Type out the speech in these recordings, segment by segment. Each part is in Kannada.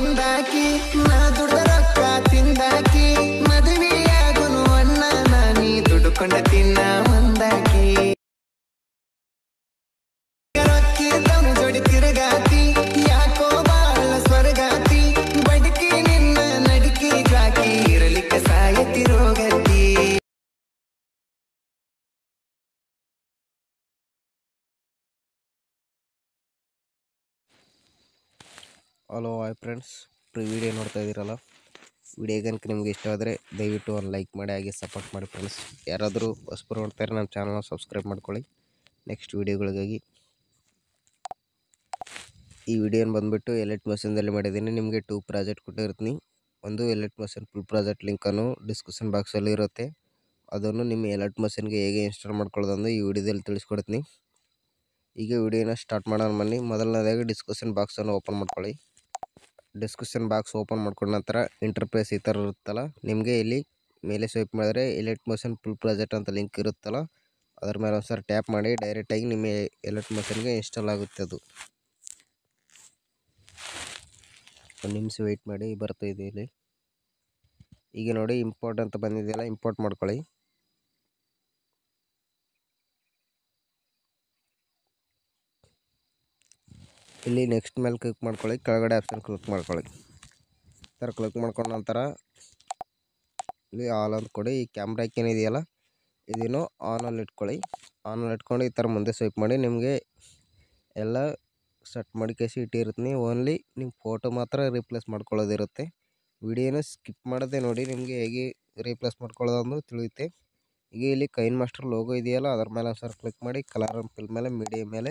banda aqui. Hello hi friends free video ನೋಡ್ತಾ ಇದ್ದೀರಲ್ಲ ವಿಡಿಯೋ ನಿಮ್ಗೆ ನಿಮಗೆ ಆದರೆ ದಯವಿಟ್ಟು ಒಂದು ಲೈಕ್ ಮಾಡಿ ಹಾಗೆ ಸಪೋರ್ಟ್ ಮಾಡಿ ಫ್ರೆಂಡ್ಸ್ ಯಾರಾದರೂ ಹೊಸಬರು ನೋಡ್ತಾರೆ ನಮ್ಮ ಚಾನಲ್ನ ಸಬ್ಸ್ಕ್ರೈಬ್ ಮಾಡ್ಕೊಳ್ಳಿ ನೆಕ್ಸ್ಟ್ ವೀಡಿಯೋಗಳಿಗಾಗಿ ಈ ವಿಡಿಯೋನ ಬಂದುಬಿಟ್ಟು ಎಲರ್ಟ್ ಮಷೀನ್ದಲ್ಲಿ ಮಾಡಿದ್ದೀನಿ ನಿಮಗೆ ಟೂ ಪ್ರಾಜೆಕ್ಟ್ ಕೊಟ್ಟಿರ್ತೀನಿ ಒಂದು ಎಲರ್ಟ್ ಮಷಿನ್ ಫುಲ್ ಪ್ರಾಜೆಕ್ಟ್ ಲಿಂಕನ್ನು ಡಿಸ್ಕ್ರಿಪ್ಷನ್ ಬಾಕ್ಸಲ್ಲಿ ಇರುತ್ತೆ ಅದನ್ನು ನಿಮ್ಮ ಎಲರ್ಟ್ ಮಷೀನ್ಗೆ ಹೇಗೆ ಇನ್ಸ್ಟಾಲ್ ಮಾಡ್ಕೊಳ್ಳೋದಂದು ಈ ವಿಡಿಯೋದಲ್ಲಿ ತಿಳಿಸ್ಕೊಡ್ತೀನಿ ಈಗ ವಿಡಿಯೋನ ಸ್ಟಾರ್ಟ್ ಮಾಡೋಣ ಬನ್ನಿ ಮೊದಲನೇದಾಗಿ ಡಿಸ್ಕ್ರಿಪ್ಷನ್ ಬಾಕ್ಸನ್ನು ಓಪನ್ ಮಾಡ್ಕೊಳ್ಳಿ ಡಿಸ್ಕ್ರಿಪ್ಷನ್ ಬಾಕ್ಸ್ ಓಪನ್ ಮಾಡ್ಕೊಂಡ ನಂತರ ಇಂಟರ್ಫೇಸ್ ಈ ಥರ ಇರುತ್ತಲ್ಲ ನಿಮಗೆ ಇಲ್ಲಿ ಮೇಲೆ ಸ್ವೈಪ್ ಮಾಡಿದರೆ ಎಲೆಟ್ ಮೋಷನ್ ಫುಲ್ ಪ್ರಾಜೆಕ್ಟ್ ಅಂತ ಲಿಂಕ್ ಇರುತ್ತಲ್ಲ ಅದ್ರ ಮೇಲೆ ಒಂದು ಸಾರಿ ಟ್ಯಾಪ್ ಮಾಡಿ ಡೈರೆಕ್ಟಾಗಿ ನಿಮ್ಮ ಎಲೆಟ್ ಮೋಷನ್ಗೆ ಇನ್ಸ್ಟಾಲ್ ಆಗುತ್ತೆ ಅದು ಒಂದು ನಿಮಿಷ ವೆಯ್ಟ್ ಮಾಡಿ ಬರ್ತಾ ಇದೆ ಇಲ್ಲಿ ಈಗ ನೋಡಿ ಇಂಪೋರ್ಟ್ ಅಂತ ಬಂದಿದೆಯಲ್ಲ ಇಂಪೋರ್ಟ್ ಮಾಡ್ಕೊಳ್ಳಿ ಇಲ್ಲಿ ನೆಕ್ಸ್ಟ್ ಮೇಲೆ ಕ್ಲಿಕ್ ಮಾಡ್ಕೊಳ್ಳಿ ಕೆಳಗಡೆ ಆಪ್ಷನ್ ಕ್ಲಿಕ್ ಮಾಡ್ಕೊಳ್ಳಿ ಥರ ಕ್ಲಿಕ್ ಮಾಡ್ಕೊಂಡ ನಂತರ ಇಲ್ಲಿ ಆಲ್ ಅಂತ ಕೊಡಿ ಈ ಕ್ಯಾಮ್ರಾಕ್ಕೆ ಏನಿದೆಯಲ್ಲ ಇದೇನು ಆನಲ್ಲಿ ಇಟ್ಕೊಳ್ಳಿ ಆನಲ್ಲಿ ಇಟ್ಕೊಂಡು ಈ ಥರ ಮುಂದೆ ಸ್ವೈಪ್ ಮಾಡಿ ನಿಮಗೆ ಎಲ್ಲ ಸೆಟ್ ಮಾಡಿ ಕೇಸಿ ಇಟ್ಟಿರ್ತೀನಿ ಓನ್ಲಿ ನಿಮ್ಮ ಫೋಟೋ ಮಾತ್ರ ರೀಪ್ಲೇಸ್ ಮಾಡ್ಕೊಳ್ಳೋದಿರುತ್ತೆ ವಿಡಿಯೋನ ಸ್ಕಿಪ್ ಮಾಡದೆ ನೋಡಿ ನಿಮಗೆ ಹೇಗೆ ರೀಪ್ಲೇಸ್ ಮಾಡ್ಕೊಳ್ಳೋದು ತಿಳಿಯುತ್ತೆ ಈಗ ಇಲ್ಲಿ ಕೈನ್ ಮಾಸ್ಟರ್ ಲೋಗೋ ಇದೆಯಲ್ಲ ಅದ್ರ ಮೇಲೆ ಸರ್ ಕ್ಲಿಕ್ ಮಾಡಿ ಕಲರ್ ಫಿಲ್ ಮೇಲೆ ಮೀಡಿಯಾ ಮೇಲೆ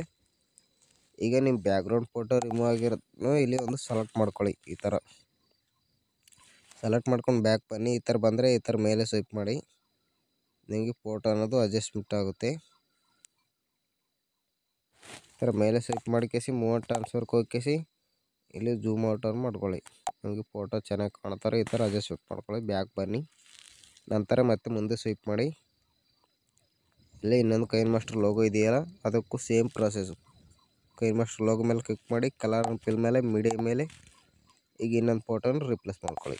ಈಗ ನಿಮ್ಮ ಬ್ಯಾಕ್ಗ್ರೌಂಡ್ ಫೋಟೋ ರಿಮೂವ್ ಆಗಿರೋದು ಇಲ್ಲಿ ಒಂದು ಸೆಲೆಕ್ಟ್ ಮಾಡ್ಕೊಳ್ಳಿ ಈ ಥರ ಸೆಲೆಕ್ಟ್ ಮಾಡ್ಕೊಂಡು ಬ್ಯಾಕ್ ಬನ್ನಿ ಈ ಥರ ಬಂದರೆ ಈ ಥರ ಮೇಲೆ ಸ್ವೈಪ್ ಮಾಡಿ ನಿಮಗೆ ಫೋಟೋ ಅನ್ನೋದು ಅಡ್ಜಸ್ಟ್ಮೆಂಟ್ ಆಗುತ್ತೆ ಈ ಥರ ಮೇಲೆ ಸ್ವೈಪ್ ಮಾಡಿಕೇಸಿ ಮೂವತ್ತು ಟ್ರಾನ್ಸ್ಫರ್ಗೆ ಹೋಗಿಸಿ ಇಲ್ಲಿ ಜೂಮ್ ಔಟ್ ಅನ್ನು ಮಾಡ್ಕೊಳ್ಳಿ ನಿಮಗೆ ಫೋಟೋ ಚೆನ್ನಾಗಿ ಕಾಣ್ತಾರೆ ಈ ಥರ ಅಡ್ಜಸ್ಟ್ಮೆಂಟ್ ಮಾಡ್ಕೊಳ್ಳಿ ಬ್ಯಾಕ್ ಬನ್ನಿ ನಂತರ ಮತ್ತೆ ಮುಂದೆ ಸ್ವೈಪ್ ಮಾಡಿ ಇಲ್ಲೇ ಇನ್ನೊಂದು ಕೈನ್ ಮಾಸ್ಟರ್ ಲೋಗೋ ಇದೆಯಲ್ಲ ಅದಕ್ಕೂ ಸೇಮ್ ಪ್ರಾಸೆಸ್ಸು ಕೈ ಮಾಸ್ಟ್ ಲೋಗೋ ಮೇಲೆ ಕ್ಲಿಕ್ ಮಾಡಿ ಕಲರ್ ಫಿಲ್ಮ್ ಮೇಲೆ ಮೀಡಿಯಮ್ ಮೇಲೆ ಈಗ ಇನ್ನೊಂದು ಫೋಟೋನ ರಿಪ್ಲೇಸ್ ಮಾಡ್ಕೊಳ್ಳಿ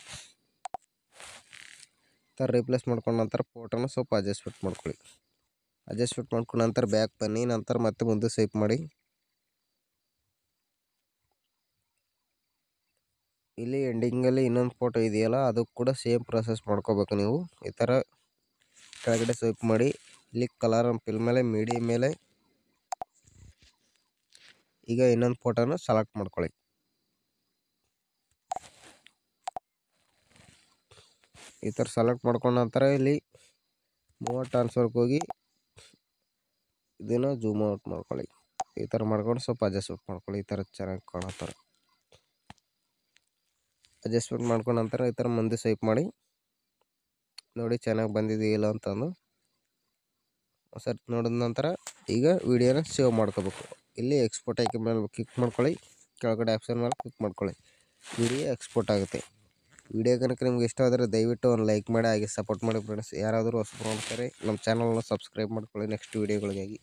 ಥರ ರಿಪ್ಲೇಸ್ ಮಾಡ್ಕೊಂಡ ನಂತರ ಫೋಟೋನ ಸ್ವಲ್ಪ ಅಡ್ಜಸ್ಟ್ಮೆಂಟ್ ಮಾಡ್ಕೊಳ್ಳಿ ಅಡ್ಜಸ್ಟ್ಮೆಂಟ್ ಮಾಡ್ಕೊಂಡ ನಂತರ ಬ್ಯಾಕ್ ಬನ್ನಿ ನಂತರ ಮತ್ತೆ ಮುಂದೆ ಸ್ವೈಪ್ ಮಾಡಿ ಇಲ್ಲಿ ಎಂಡಿಂಗಲ್ಲಿ ಇನ್ನೊಂದು ಫೋಟೋ ಇದೆಯಲ್ಲ ಅದು ಕೂಡ ಸೇಮ್ ಪ್ರೊಸೆಸ್ ಮಾಡ್ಕೋಬೇಕು ನೀವು ಈ ಥರ ಕೆಳಗಡೆ ಸ್ವೈಪ್ ಮಾಡಿ ಇಲ್ಲಿ ಕಲರ್ ಫಿಲ್ಮ್ ಮೇಲೆ ಮೀಡಿಯ ಮೇಲೆ ಈಗ ಇನ್ನೊಂದು ಫೋಟೋನ ಸೆಲೆಕ್ಟ್ ಮಾಡ್ಕೊಳ್ಳಿ ಈ ಥರ ಸೆಲೆಕ್ಟ್ ಮಾಡ್ಕೊಂಡ ನಂತರ ಇಲ್ಲಿ ಮೂವ ಟ್ರಾನ್ಸ್ಫರ್ಗೆ ಹೋಗಿ ಇದನ್ನು ಜೂಮ್ ಔಟ್ ಮಾಡ್ಕೊಳ್ಳಿ ಈ ಥರ ಮಾಡ್ಕೊಂಡು ಸ್ವಲ್ಪ ಅಡ್ಜಸ್ಟ್ಮೆಂಟ್ ಮಾಡ್ಕೊಳ್ಳಿ ಈ ಥರ ಚೆನ್ನಾಗಿ ಕಾಣೋ ಥರ ಅಡ್ಜಸ್ಟ್ಮೆಂಟ್ ಮಾಡ್ಕೊಂಡ ನಂತರ ಈ ಥರ ಮುಂದೆ ಸ್ವೈಪ್ ಮಾಡಿ ನೋಡಿ ಚೆನ್ನಾಗಿ ಬಂದಿದೆಯಿಲ್ಲ ಅಂತಂದು ಸರಿ ನೋಡಿದ ನಂತರ ಈಗ ವಿಡಿಯೋನ ಸೇವ್ ಮಾಡ್ಕೋಬೇಕು ಇಲ್ಲಿ ಎಕ್ಸ್ಪೋರ್ಟ್ ಆಯ್ಕೆ ಮೇಲೆ ಕ್ಲಿಕ್ ಮಾಡ್ಕೊಳ್ಳಿ ಕೆಳಗಡೆ ಆಪ್ಷನ್ ಮೇಲೆ ಕ್ಲಿಕ್ ಮಾಡ್ಕೊಳ್ಳಿ ವಿಡಿಯೋ ಎಕ್ಸ್ಪೋರ್ಟ್ ಆಗುತ್ತೆ ವಿಡಿಯೋ ಕನಕ ನಿಮ್ಗೆ ಆದರೆ ದಯವಿಟ್ಟು ಒಂದು ಲೈಕ್ ಮಾಡಿ ಹಾಗೆ ಸಪೋರ್ಟ್ ಮಾಡಿ ಫ್ರೆಂಡ್ಸ್ ಯಾರಾದರೂ ಹೊಸಬ್ರು ಅಂತಾರೆ ನಮ್ಮ ಚಾನಲ್ನ ಸಬ್ಸ್ಕ್ರೈಬ್ ಮಾಡ್ಕೊಳ್ಳಿ ನೆಕ್ಸ್ಟ್ ವೀಡಿಯೋಗಳಿಗಾಗಿ